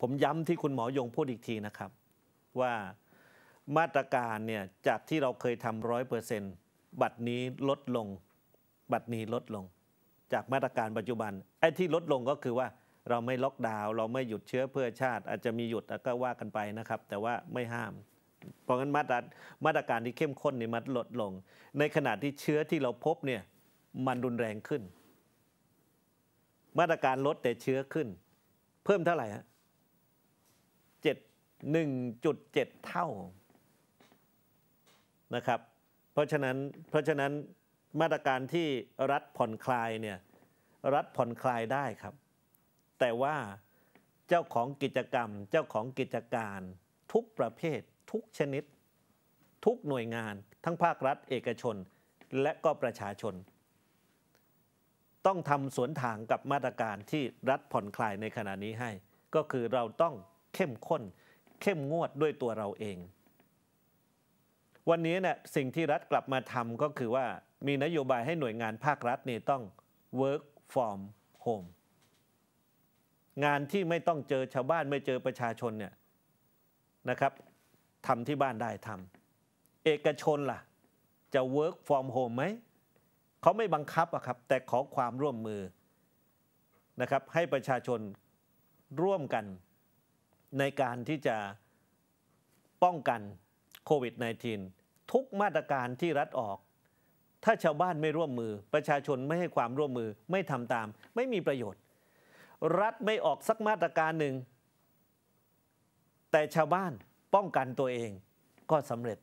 ผมย้ำที่คุณหมอยงพูดอีกทีนะครับ ว่ามาตรการเนี่ยจากที่เราเคยทำร้อยเปอร์เซนต์บัตรนี้ลดลง บัตรนี้ลดลง จากมาตรการปัจจุบันไอ้ที่ลดลงก็คือว่าเราไม่ล็อกดาวน์เราไม่หยุดเชื้อเพื่อชาติ อาจจะมีหยุดแก็ว่ากันไปนะครับ แต่ว่าไม่ห้าม เพราะงั้นมาตรมาตรการที่เข้มข้นเนี่ยมันลดลง ในขณะที่เชื้อที่เราพบเนี่ยมันรุนแรงขึ้น มาตรการลดแต่เชื้อขึ้น เพิ่มเท่าไหร่ฮะ1.7 เท่านะครับเพราะฉะนั้นเพราะฉะนั้นมาตรการที่รัฐผ่อนคลายเนี่ยรัฐผ่อนคลายได้ครับ แต่ว่าเจ้าของกิจกรรมเจ้าของกิจการ ทุกประเภท ทุกชนิด ทุกหน่วยงาน ทั้งภาครัฐเอกชนและก็ประชาชน ต้องทำสวนทางกับมาตรการที่รัฐผ่อนคลายในขณะนี้ให้ก็คือเราต้องเข้มข้นเข้มงวดด้วยตัวเราเอง วันนี้เนะี่ยสิ่งที่รัฐกลับมาทำก็คือว่ามีนโยบายให้หน่วยงานภาครัฐนี่ต้อง work from home งานที่ไม่ต้องเจอชาวบ้านไม่เจอประชาชนเนี่ยนะครับทำที่บ้านได้ทำเอกชนล่ะจะ work from home ไหมเขาไม่บังคับอะครับแต่ขอความร่วมมือนะครับให้ประชาชนร่วมกันในการที่จะป้องกันโควิด -19 ทุกมาตรการที่รัฐออก ถ้าชาวบ้านไม่ร่วมมือ ประชาชนไม่ให้ความร่วมมือไม่ทำตาม ไม่มีประโยชน์ รัฐไม่ออกสักมาตรการหนึ่ง แต่ชาวบ้านป้องกันตัวเองก็สำเร็จ